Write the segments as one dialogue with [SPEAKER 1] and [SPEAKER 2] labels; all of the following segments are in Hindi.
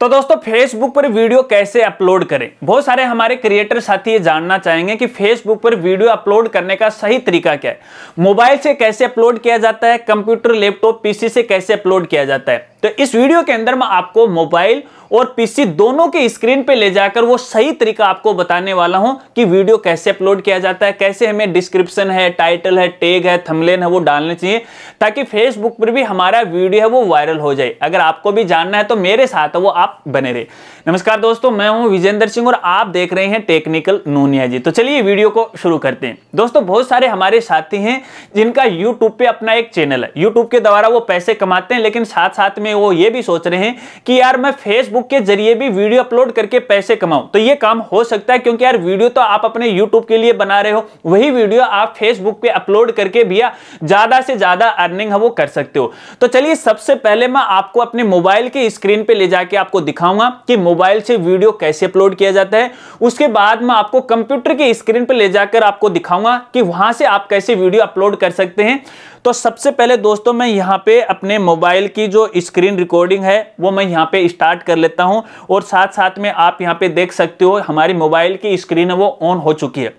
[SPEAKER 1] तो दोस्तों फेसबुक पर वीडियो कैसे अपलोड करें बहुत सारे हमारे क्रिएटर साथी ये जानना चाहेंगे कि फेसबुक पर वीडियो अपलोड करने का सही तरीका क्या है मोबाइल से कैसे अपलोड किया जाता है कंप्यूटर लैपटॉप पीसी से कैसे अपलोड किया जाता है तो इस वीडियो के अंदर मैं आपको मोबाइल और पीसी दोनों के स्क्रीन पे ले जाकर वो सही तरीका आपको बताने वाला हूं कि वीडियो कैसे अपलोड किया जाता है कैसे हमें डिस्क्रिप्शन है टाइटल है टेग है थमलेन है वो डालने चाहिए ताकि फेसबुक पर भी हमारा वीडियो है वो वायरल हो जाए अगर आपको भी जानना है तो मेरे साथ वो आप बने रहे नमस्कार दोस्तों मैं हूं विजेंद्र सिंह और आप देख रहे हैं टेक्निकल नूनिया जी तो चलिए वीडियो को शुरू करते हैं दोस्तों बहुत सारे हमारे साथी हैं जिनका यूट्यूब पे अपना एक चैनल है यूट्यूब के द्वारा वो पैसे कमाते हैं लेकिन साथ साथ में वो ये भी सोच रहे हैं कि यार मैं फेसबुक फेसबुक के जरिए भी वीडियो अपलोड करके पैसे कमाओ तो ये काम हो सकता है क्योंकि यार वीडियो तो आप अपने यूट्यूब के लिए बना रहे हो वही वीडियो आप फेसबुक पे अपलोड करके भी ज्यादा से ज्यादा अर्निंग है वो कर सकते हो तो चलिए सबसे पहले मैं आपको अपने मोबाइल के स्क्रीन पर ले जाके आपको दिखाऊंगा कि मोबाइल से वीडियो कैसे अपलोड किया जाता है उसके बाद मैं आपको कंप्यूटर के स्क्रीन पर ले जाकर आपको दिखाऊंगा कि वहां से आप कैसे वीडियो अपलोड कर सकते हैं तो सबसे पहले दोस्तों मैं यहां पे अपने मोबाइल की जो स्क्रीन रिकॉर्डिंग है वो मैं यहां पे स्टार्ट कर लेता हूं और साथ साथ में आप यहां पे देख सकते हो हमारी मोबाइल की स्क्रीन वो ऑन हो चुकी है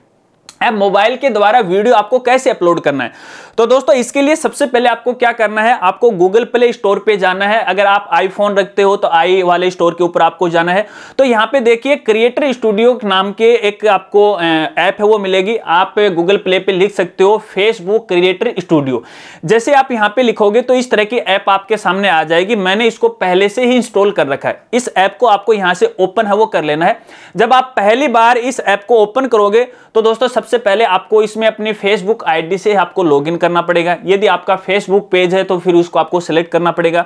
[SPEAKER 1] अब मोबाइल के द्वारा वीडियो आपको कैसे अपलोड करना है तो दोस्तों इसके लिए सबसे पहले आपको क्या करना है आपको गूगल प्ले स्टोर पे जाना है अगर आप आईफोन रखते हो तो आई वाले स्टोर के ऊपर आपको जाना है तो यहाँ पे देखिए क्रिएटर स्टूडियो नाम के एक आपको ऐप है वो मिलेगी आप गूगल प्ले पे लिख सकते हो फेसबुक क्रिएटर स्टूडियो जैसे आप यहाँ पे लिखोगे तो इस तरह की ऐप आपके सामने आ जाएगी मैंने इसको पहले से ही इंस्टॉल कर रखा है इस ऐप को आपको यहाँ से ओपन है वो कर लेना है जब आप पहली बार इस ऐप को ओपन करोगे तो दोस्तों सबसे पहले आपको इसमें अपनी फेसबुक आई से आपको लॉग कर करना पड़ेगा यदि आपका फेसबुक पेज है तो फिर उसको आपको सेलेक्ट करना पड़ेगा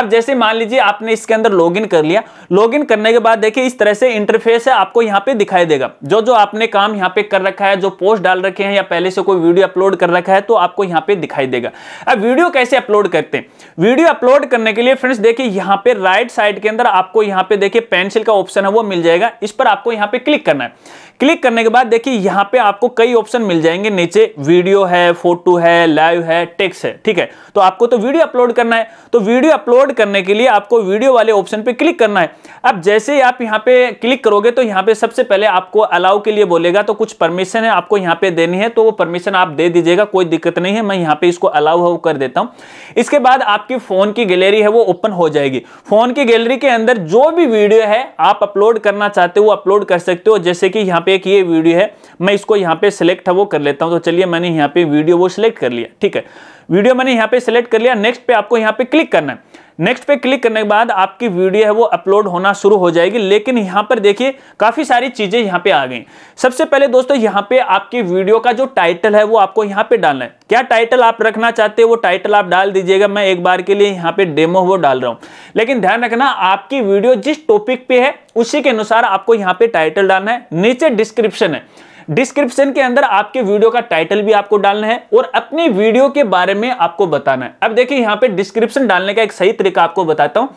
[SPEAKER 1] अब जैसे मान लीजिए आपने इसके अंदर लॉग कर लिया लॉग करने के बाद देखिए इस तरह से इंटरफेस है आपको यहाँ पे दिखाई देगा जो जो आपने काम यहाँ पे कर रखा है जो पोस्ट डाल रखे हैं या पहले से कोई वीडियो अपलोड कर रखा है तो आपको यहाँ पे दिखाई देगा अब वीडियो कैसे अपलोड करते हैं वीडियो अपलोड करने के लिए फ्रेंड्स देखिए यहाँ पे राइट साइड के अंदर आपको यहाँ पे देखिए पेंसिल का ऑप्शन है वो मिल जाएगा इस पर आपको यहाँ पे क्लिक करना है क्लिक करने के बाद देखिए यहां पे आपको कई ऑप्शन मिल जाएंगे नीचे वीडियो है फोटो है लाइव है टेक्स है ठीक है तो आपको तो वीडियो अपलोड करना है तो वीडियो अपलोड करने के लिए आपको वीडियो वाले ऑप्शन पे क्लिक करना है अब जैसे ही आप यहाँ पे क्लिक करोगे तो यहाँ पे सबसे पहले आपको अलाउ के लिए बोलेगा तो कुछ परमिशन है आपको यहाँ पे देनी है तो वो परमिशन आप दे दीजिएगा कोई दिक्कत नहीं है मैं यहाँ पे इसको अलाउ कर देता हूँ इसके बाद आपकी फोन की गैलरी है वो ओपन हो जाएगी फोन की गैलरी के अंदर जो भी वीडियो है आप अपलोड करना चाहते हो अपलोड कर सकते हो जैसे कि यहाँ पे एक ये वीडियो है मैं इसको यहाँ पे सिलेक्ट है वो कर लेता हूँ तो चलिए मैंने यहाँ पे वीडियो वो सिलेक्ट कर लिया ठीक है वीडियो मैंने यहाँ पे सिलेक्ट कर लिया नेक्स्ट पे आपको यहाँ पे क्लिक करना है नेक्स्ट पे क्लिक करने के बाद आपकी वीडियो है वो अपलोड होना शुरू हो जाएगी लेकिन यहाँ पर देखिए काफ़ी सारी चीज़ें यहाँ पे आ गई सबसे पहले दोस्तों यहाँ पे आपकी वीडियो का जो टाइटल है वो आपको यहाँ पे डालना है क्या टाइटल आप रखना चाहते हैं वो टाइटल आप डाल दीजिएगा मैं एक बार के लिए यहाँ पे डेमो वो डाल रहा हूँ लेकिन ध्यान रखना आपकी वीडियो जिस टॉपिक पे है उसी के अनुसार आपको यहाँ पे टाइटल डालना है नीचे डिस्क्रिप्शन है डिस्क्रिप्शन के अंदर आपके वीडियो का टाइटल भी आपको डालना है और अपने वीडियो के बारे में आपको बताना है अब देखिए यहां पे डिस्क्रिप्शन डालने का एक सही तरीका आपको बताता हूं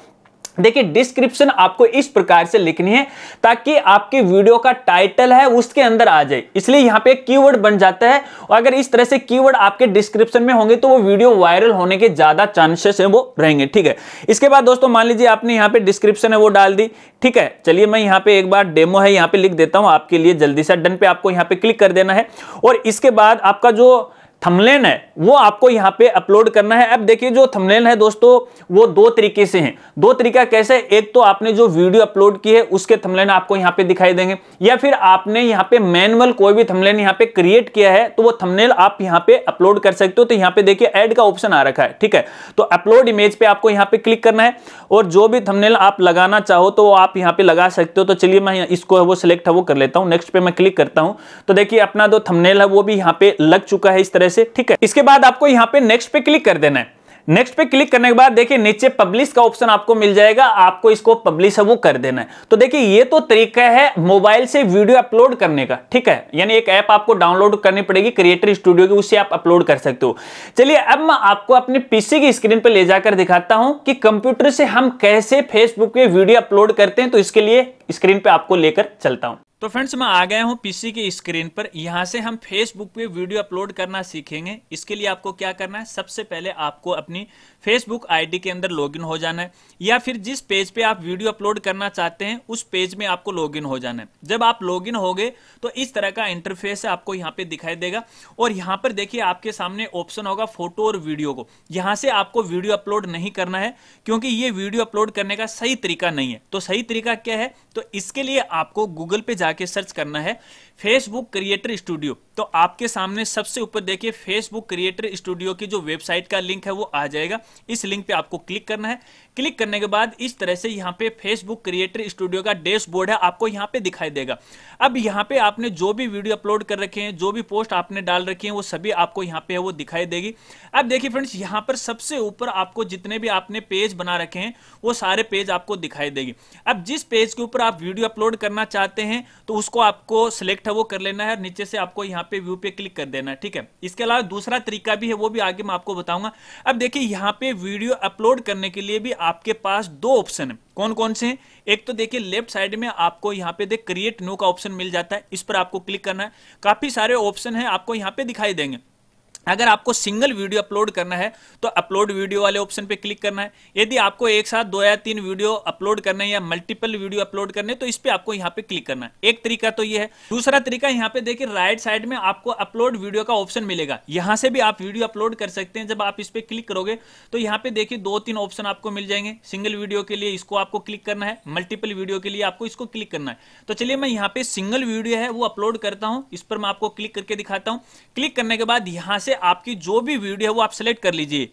[SPEAKER 1] देखिए डिस्क्रिप्शन आपको इस प्रकार से लिखनी है ताकि आपके वीडियो का टाइटल है उसके अंदर आ जाए इसलिए यहाँ पे कीवर्ड बन जाता है और अगर इस तरह से कीवर्ड आपके डिस्क्रिप्शन में होंगे तो वो वीडियो वायरल होने के ज्यादा चांसेस हैं वो रहेंगे ठीक है इसके बाद दोस्तों मान लीजिए आपने यहाँ पे डिस्क्रिप्शन है वो डाल दी ठीक है चलिए मैं यहाँ पे एक बार डेमो है यहाँ पे लिख देता हूँ आपके लिए जल्दी से डन पे आपको यहाँ पे क्लिक कर देना है और इसके बाद आपका जो थमलेन है वो आपको यहाँ पे अपलोड करना है अब देखिए जो थमलेन है दोस्तों वो दो तरीके से हैं दो तरीका कैसे एक तो आपने जो वीडियो अपलोड की है उसके थमलेन आपको यहाँ पे दिखाई देंगे या फिर आपने यहाँ पे मैनुअल कोई भी थमलेन यहाँ पे क्रिएट किया है तो वो थमलेन आप यहाँ पे अपलोड कर सकते हो तो यहाँ पे देखिए एड का ऑप्शन आ रखा है ठीक है तो अपलोड इमेज पे आपको यहाँ पे क्लिक करना है और जो भी थमनेल आप लगाना चाहो तो आप यहाँ पे लगा सकते हो तो चलिए मैं इसको वो सिलेक्ट है वो कर लेता हूँ नेक्स्ट पे मैं क्लिक करता हूँ तो देखिए अपना जो थमनेल है वो भी यहाँ पे लग चुका है इस तरह तरह से ठीक है इसके बाद आपको यहाँ पे नेक्स्ट पे क्लिक कर देना है नेक्स्ट पे क्लिक करने के बाद देखिए नीचे पब्लिश का ऑप्शन आपको मिल जाएगा आपको इसको पब्लिश है वो कर देना है तो देखिए ये तो तरीका है मोबाइल से वीडियो अपलोड करने का ठीक है यानी एक ऐप आपको डाउनलोड करनी पड़ेगी क्रिएटर स्टूडियो की उससे आप अपलोड कर सकते हो चलिए अब मैं आपको अपने पीसी की स्क्रीन पर ले जाकर दिखाता हूं कि कंप्यूटर से हम कैसे फेसबुक पे वीडियो अपलोड करते हैं तो इसके लिए स्क्रीन पर आपको लेकर चलता हूं तो फ्रेंड्स मैं आ गया हूँ पीसी की स्क्रीन पर यहाँ से हम फेसबुक पे वीडियो अपलोड करना सीखेंगे इसके लिए आपको क्या करना है सबसे पहले आपको अपनी फेसबुक आईडी के अंदर लॉगिन हो जाना है या फिर जिस पेज पे आप वीडियो अपलोड करना चाहते हैं उस पेज में आपको लॉगिन हो जाना है जब आप लॉगिन हो गए तो इस तरह का इंटरफेस आपको यहाँ पे दिखाई देगा और यहाँ पर देखिए आपके सामने ऑप्शन होगा फोटो और वीडियो को यहाँ से आपको वीडियो अपलोड नहीं करना है क्योंकि ये वीडियो अपलोड करने का सही तरीका नहीं है तो सही तरीका क्या है तो इसके लिए आपको गूगल पे जाके सर्च करना है फेसबुक क्रिएटर स्टूडियो तो आपके सामने सबसे ऊपर देखिए फेसबुक क्रिएटर स्टूडियो की जो वेबसाइट का लिंक है वो आ जाएगा इस लिंक पे आपको क्लिक करना है क्लिक करने के बाद इस तरह से यहाँ पे फेसबुक क्रिएटर स्टूडियो का डैशबोर्ड है आपको यहाँ पे दिखाई देगा अब यहाँ पे आपने जो भी वीडियो अपलोड कर रखे हैं जो भी पोस्ट आपने डाल रखी है वो सभी आपको यहाँ पे है वो दिखाई देगी अब देखिए फ्रेंड्स यहाँ पर सबसे ऊपर आपको जितने भी आपने पेज बना रखे हैं वो सारे पेज आपको दिखाई देगी अब जिस पेज के ऊपर आप वीडियो अपलोड करना चाहते हैं तो उसको आपको सिलेक्ट है वो कर लेना है और नीचे से आपको यहाँ पे व्यू पे क्लिक कर देना है ठीक है इसके अलावा दूसरा तरीका भी है वो भी आगे मैं आपको बताऊंगा अब देखिए यहाँ पे वीडियो अपलोड करने के लिए भी आपके पास दो ऑप्शन है कौन कौन से हैं एक तो देखिए लेफ्ट साइड में आपको यहाँ पे देख क्रिएट नो का ऑप्शन मिल जाता है इस पर आपको क्लिक करना है काफी सारे ऑप्शन है आपको यहाँ पे दिखाई देंगे अगर आपको सिंगल वीडियो अपलोड करना है तो अपलोड वीडियो वाले ऑप्शन पे क्लिक करना है यदि आपको एक साथ दो या तीन वीडियो अपलोड करना है या मल्टीपल वीडियो अपलोड करने तो इस पे आपको यहाँ पे क्लिक करना है एक तरीका तो ये है दूसरा तरीका यहाँ पे देखिए राइट साइड में आपको अपलोड वीडियो का ऑप्शन मिलेगा यहाँ से भी आप वीडियो अपलोड कर सकते हैं जब आप इस पर क्लिक करोगे तो यहाँ पे देखिए दो तीन ऑप्शन आपको मिल जाएंगे सिंगल वीडियो के लिए इसको आपको क्लिक करना है मल्टीपल वीडियो के लिए आपको इसको क्लिक करना है तो चलिए मैं यहाँ पे सिंगल वीडियो है वो अपलोड करता हूँ इस पर मैं आपको क्लिक करके दिखाता हूँ क्लिक करने के बाद यहाँ से आपकी जो भी वीडियो है वो आप सेलेक्ट कर लीजिए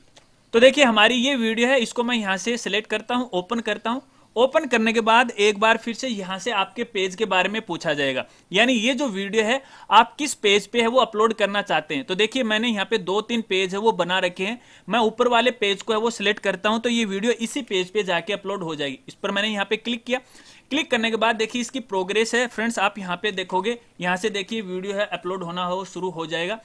[SPEAKER 1] तो देखिए हमारी ये वीडियो है इसको मैं यहाँ से सेलेक्ट करता हूँ ओपन करता हूँ ओपन करने के बाद एक बार फिर से यहाँ से आपके पेज के बारे में पूछा जाएगा यानी ये जो वीडियो है आप किस पेज पे है वो अपलोड करना चाहते हैं तो देखिए मैंने यहाँ पे दो तीन पेज है वो बना रखे हैं मैं ऊपर वाले पेज को है वो सिलेक्ट करता हूँ तो ये वीडियो इसी पेज पे जाके अपलोड हो जाएगी इस पर मैंने यहाँ पे क्लिक किया क्लिक करने के बाद देखिए इसकी प्रोग्रेस है फ्रेंड्स आप यहाँ पे देखोगे यहाँ से देखिए वीडियो है अपलोड होना हो शुरू हो जाएगा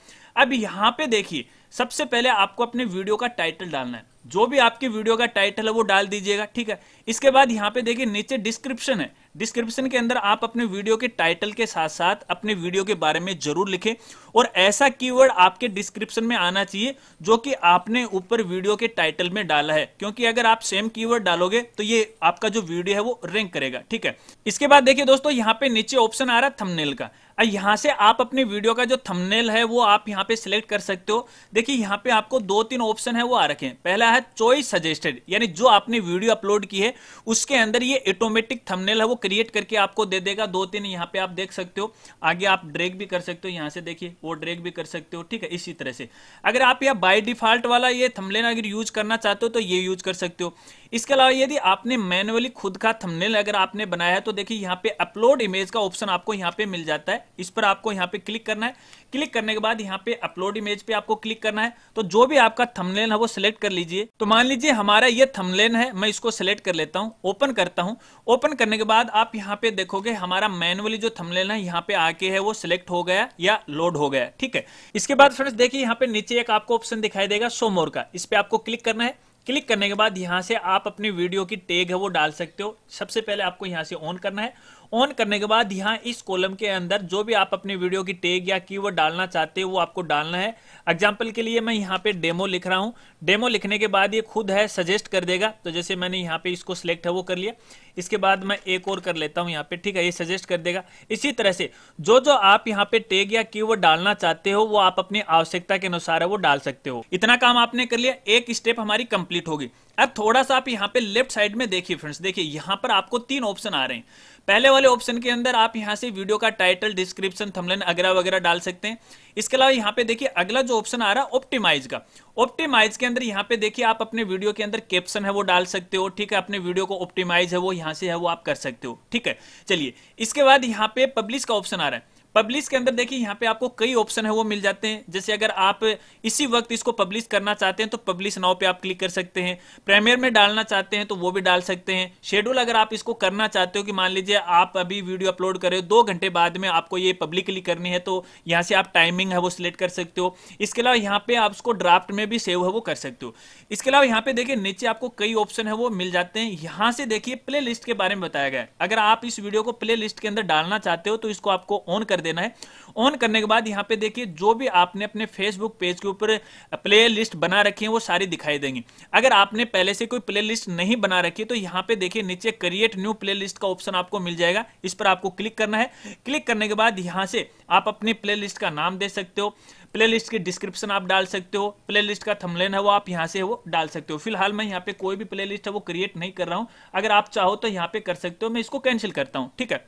[SPEAKER 1] अब यहाँ पे देखिए सबसे पहले आपको अपने वीडियो का टाइटल डालना है जो भी आपके वीडियो का टाइटल है वो डाल दीजिएगा ठीक है इसके बाद यहाँ पे देखिए नीचे डिस्क्रिप्शन है डिस्क्रिप्शन के अंदर आप अपने वीडियो के टाइटल के साथ साथ अपने वीडियो के बारे में जरूर लिखें और ऐसा कीवर्ड आपके डिस्क्रिप्शन में आना चाहिए जो कि आपने ऊपर वीडियो के टाइटल में डाला है क्योंकि अगर आप सेम कीवर्ड डालोगे तो ये आपका जो वीडियो है वो रैंक करेगा ठीक है इसके बाद देखिए दोस्तों यहाँ पे नीचे ऑप्शन आ रहा है थमनेल का यहाँ से आप अपने वीडियो का जो थंबनेल है वो आप यहाँ पे सिलेक्ट कर सकते हो देखिए यहाँ पे आपको दो तीन ऑप्शन है वो आ रखे हैं पहला है चॉइस सजेस्टेड यानी जो आपने वीडियो अपलोड की है उसके अंदर ये ऑटोमेटिक थंबनेल है वो क्रिएट करके आपको दे देगा दो तीन यहाँ पे आप देख सकते हो आगे आप ड्रैग भी कर सकते हो यहाँ से देखिए वो ड्रैग भी कर सकते हो ठीक है इसी तरह से अगर आप यह बाय डिफॉल्ट वाला ये थमलेन अगर यूज करना चाहते हो तो ये यूज कर सकते हो इसके अलावा यदि आपने मैनुअली खुद का थंबनेल अगर आपने बनाया है तो देखिए यहाँ पे अपलोड इमेज का ऑप्शन आपको यहाँ पे मिल जाता है इस पर आपको यहाँ पे क्लिक करना है क्लिक करने के बाद यहाँ पे अपलोड इमेज पे आपको क्लिक करना है तो जो भी आपका थंबनेल है वो सिलेक्ट कर लीजिए तो मान लीजिए हमारा ये थमलेन है मैं इसको सिलेक्ट कर लेता हूँ ओपन करता हूँ ओपन करने के बाद आप यहाँ पे देखोगे हमारा मैनुअली जो थमलेन है यहाँ पे आके है वो सिलेक्ट हो गया या लोड हो गया ठीक है इसके बाद फ्रेंड्स देखिए यहाँ पे नीचे एक आपको ऑप्शन दिखाई देगा सोमोर का इस पर आपको क्लिक करना है क्लिक करने के बाद यहाँ से आप अपनी वीडियो की टेग है वो डाल सकते हो सबसे पहले आपको यहाँ से ऑन करना है ऑन करने के बाद यहाँ इस कॉलम के अंदर जो भी आप अपने वीडियो की टेग या की डालना चाहते हो वो आपको डालना है एग्जाम्पल के लिए मैं यहाँ पे डेमो लिख रहा हूँ डेमो लिखने के बाद ये खुद है सजेस्ट कर देगा तो जैसे मैंने यहाँ पे इसको सिलेक्ट है वो कर लिया इसके बाद मैं एक और कर लेता हूँ यहाँ पे ठीक है ये सजेस्ट कर देगा इसी तरह से जो जो आप यहाँ पे टेग या की डालना चाहते हो वो आप अपनी आवश्यकता के अनुसार है वो डाल सकते हो इतना काम आपने कर लिया एक स्टेप हमारी कंप्लीट होगी अब थोड़ा सा आप यहाँ पे लेफ्ट साइड में देखिए फ्रेंड्स देखिए यहाँ पर आपको तीन ऑप्शन आ रहे हैं पहले वाले ऑप्शन के अंदर आप यहाँ से वीडियो का टाइटल डिस्क्रिप्शन थमलन अगरा वगैरह डाल सकते हैं इसके अलावा यहाँ पे देखिए अगला जो ऑप्शन आ रहा है ऑप्टिमाइज का ऑप्टिमाइज के अंदर यहाँ पे देखिए आप अपने वीडियो के अंदर कैप्शन है वो डाल सकते हो ठीक है अपने वीडियो को ऑप्टिमाइज है वो यहाँ से है वो आप कर सकते हो ठीक है चलिए इसके बाद यहाँ पे पब्लिश का ऑप्शन आ रहा है पब्लिश के अंदर देखिए यहाँ पे आपको कई ऑप्शन है वो मिल जाते हैं जैसे अगर आप इसी वक्त इसको पब्लिश करना चाहते हैं तो पब्लिश नाव पे आप क्लिक कर सकते हैं प्रीमियर में डालना चाहते हैं तो वो भी डाल सकते हैं शेड्यूल अगर आप इसको करना चाहते हो कि मान लीजिए आप अभी वीडियो अपलोड कर रहे हो दो घंटे बाद में आपको ये पब्लिकली करनी है तो यहाँ से आप टाइमिंग है वो सिलेक्ट कर सकते हो इसके अलावा यहाँ पे आप उसको ड्राफ्ट में भी सेव है वो कर सकते हो इसके अलावा यहाँ पे देखिए नीचे आपको कई ऑप्शन है वो मिल जाते हैं यहाँ से देखिए प्ले के बारे में बताया गया अगर आप इस वीडियो को प्ले के अंदर डालना चाहते हो तो इसको आपको ऑन कर कर देना है ऑन करने के बाद यहाँ पे देखिए जो भी आपने अपने फेसबुक पेज के ऊपर प्ले लिस्ट बना रखी है वो सारी दिखाई देंगी अगर आपने पहले से कोई प्ले लिस्ट नहीं बना रखी तो यहाँ पे देखिए नीचे क्रिएट न्यू प्ले लिस्ट का ऑप्शन आपको मिल जाएगा इस पर आपको क्लिक करना है क्लिक करने के बाद यहाँ से आप अपनी प्ले लिस्ट का नाम दे सकते हो प्लेलिस्ट की डिस्क्रिप्शन आप डाल सकते हो प्लेलिस्ट का थमलेन है वो आप यहाँ से वो डाल सकते हो फिलहाल मैं यहाँ पे कोई भी प्लेलिस्ट है वो क्रिएट नहीं कर रहा हूँ अगर आप चाहो तो यहाँ पे कर सकते हो मैं इसको कैंसिल करता हूँ ठीक है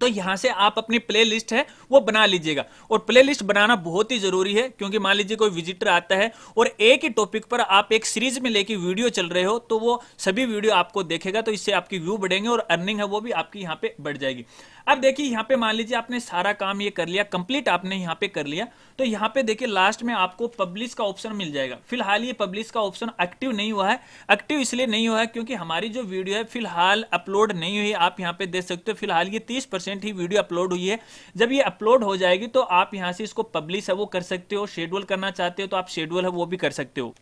[SPEAKER 1] तो यहाँ से आप अपनी प्लेलिस्ट है वो बना लीजिएगा और प्लेलिस्ट बनाना बहुत ही जरूरी है क्योंकि मान लीजिए कोई विजिटर आता है और एक ही टॉपिक पर आप एक सीरीज में लेके वीडियो चल रहे हो तो वो सभी वीडियो आपको देखेगा तो इससे आपकी व्यू बढ़ेंगे और अर्निंग है वो भी आपकी यहाँ पे बढ़ जाएगी अब देखिए यहाँ पे मान लीजिए आपने सारा काम ये कर लिया कंप्लीट आपने यहाँ पे कर लिया तो यहाँ पे देखिए लास्ट में आपको पब्लिश का ऑप्शन मिल जाएगा फिलहाल ये पब्लिश का ऑप्शन एक्टिव नहीं हुआ है एक्टिव इसलिए नहीं हुआ है क्योंकि हमारी जो वीडियो है फिलहाल अपलोड नहीं हुई आप यहाँ पे देख सकते हो फिलहाल ये तीस परसेंट ही वीडियो अपलोड हुई है जब ये अपलोड हो जाएगी तो आप यहाँ से इसको पब्लिश है वो कर सकते हो शेड्यूल करना चाहते हो तो आप शेड्यूल है वो भी कर सकते हो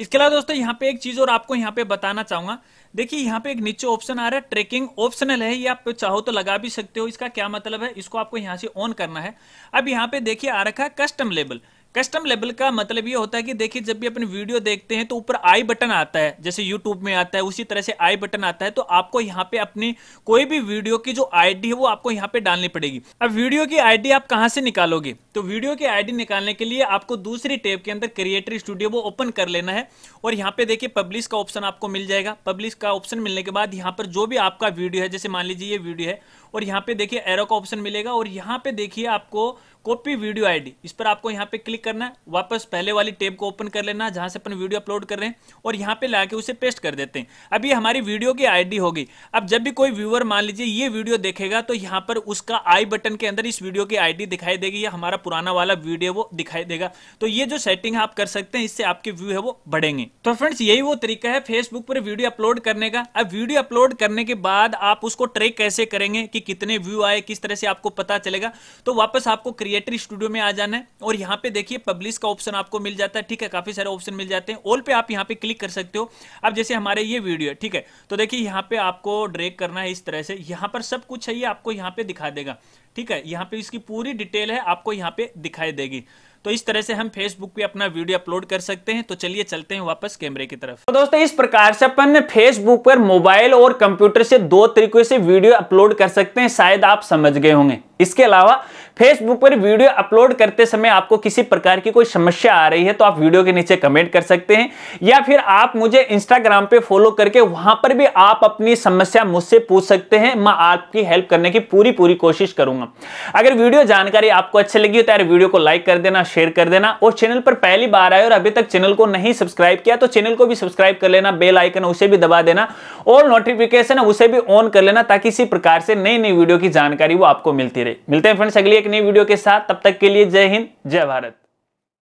[SPEAKER 1] इसके अलावा दोस्तों यहाँ पे एक चीज और आपको यहाँ पे बताना चाहूंगा देखिए यहाँ पे एक नीचे ऑप्शन आ रहा है ट्रैकिंग ऑप्शनल है ये आप चाहो तो लगा भी सकते हो इसका क्या मतलब है इसको आपको यहाँ से ऑन करना है अब यहाँ पे देखिए आ रखा है कस्टम लेबल कस्टम लेवल का मतलब ये होता है कि देखिए जब भी अपन वीडियो देखते हैं तो ऊपर आई बटन आता है जैसे यूट्यूब में आता है उसी तरह से आई बटन आता है तो आपको यहाँ पे अपनी कोई भी वीडियो की जो आईडी है वो आपको यहाँ पे डालनी पड़ेगी अब वीडियो की आईडी आप कहाँ से निकालोगे तो वीडियो की आईडी निकालने के लिए आपको दूसरी टेप के अंदर क्रिएटर स्टूडियो वो ओपन कर लेना है और यहाँ पे देखिए पब्लिश का ऑप्शन आपको मिल जाएगा पब्लिश का ऑप्शन मिलने के बाद यहाँ पर जो भी आपका वीडियो है जैसे मान लीजिए ये वीडियो है और यहाँ पे देखिए एरो का ऑप्शन मिलेगा और यहाँ पे देखिए आपको कॉपी वीडियो आईडी इस पर आपको यहाँ पे क्लिक करना है वापस पहले वाली टेब को ओपन कर लेना जहां से अपन वीडियो अपलोड कर रहे हैं और यहां पे लाके उसे पेस्ट कर देते हैं अब ये हमारी वीडियो की आईडी होगी अब जब भी कोई व्यूअर मान लीजिए ये वीडियो देखेगा तो यहां पर उसका आई बटन के अंदर इस वीडियो की आई दिखाई देगी या हमारा पुराना वाला वीडियो वो दिखाई देगा तो ये जो सेटिंग आप कर सकते हैं इससे आपके व्यू है वो बढ़ेंगे तो फ्रेंड्स यही वो तरीका है फेसबुक पर वीडियो अपलोड करने का अब वीडियो अपलोड करने के बाद आप उसको ट्रेक कैसे करेंगे कि कितने व्यू आए किस तरह से आपको पता चलेगा तो वापस आपको क्रिएटर स्टूडियो में आ जाना है और यहां पे देख देखिए पब्लिश का ऑप्शन आपको मिल जाता है ठीक है काफी सारे ऑप्शन मिल जाते हैं ऑल पे आप यहाँ पे क्लिक कर सकते हो अब जैसे हमारे ये वीडियो है ठीक है तो देखिए यहाँ पे आपको ड्रेक करना है इस तरह से यहाँ पर सब कुछ है ये आपको यहाँ पे दिखा देगा ठीक है यहाँ पे इसकी पूरी डिटेल है आपको यहाँ पे दिखाई देगी तो इस तरह से हम फेसबुक पे अपना वीडियो अपलोड कर सकते हैं तो चलिए चलते हैं वापस कैमरे की तरफ तो दोस्तों इस प्रकार से अपन फेसबुक पर मोबाइल और कंप्यूटर से दो तरीके से वीडियो अपलोड कर सकते हैं शायद आप समझ गए होंगे इसके अलावा फेसबुक पर वीडियो अपलोड करते समय आपको किसी प्रकार की कोई समस्या आ रही है तो आप वीडियो के नीचे कमेंट कर सकते हैं या फिर आप मुझे इंस्टाग्राम पे फॉलो करके वहां पर भी आप अपनी समस्या मुझसे पूछ सकते हैं मैं आपकी हेल्प करने की पूरी पूरी कोशिश करूंगा दूंगा अगर वीडियो जानकारी आपको अच्छी लगी हो तो यार वीडियो को लाइक कर देना शेयर कर देना और चैनल पर पहली बार आए और अभी तक चैनल को नहीं सब्सक्राइब किया तो चैनल को भी सब्सक्राइब कर लेना बेल आइकन उसे भी दबा देना और नोटिफिकेशन उसे भी ऑन कर लेना ताकि इसी प्रकार से नई नई वीडियो की जानकारी वो आपको मिलती रहे मिलते हैं फ्रेंड्स अगली एक नई वीडियो के साथ तब तक के लिए जय हिंद जय भारत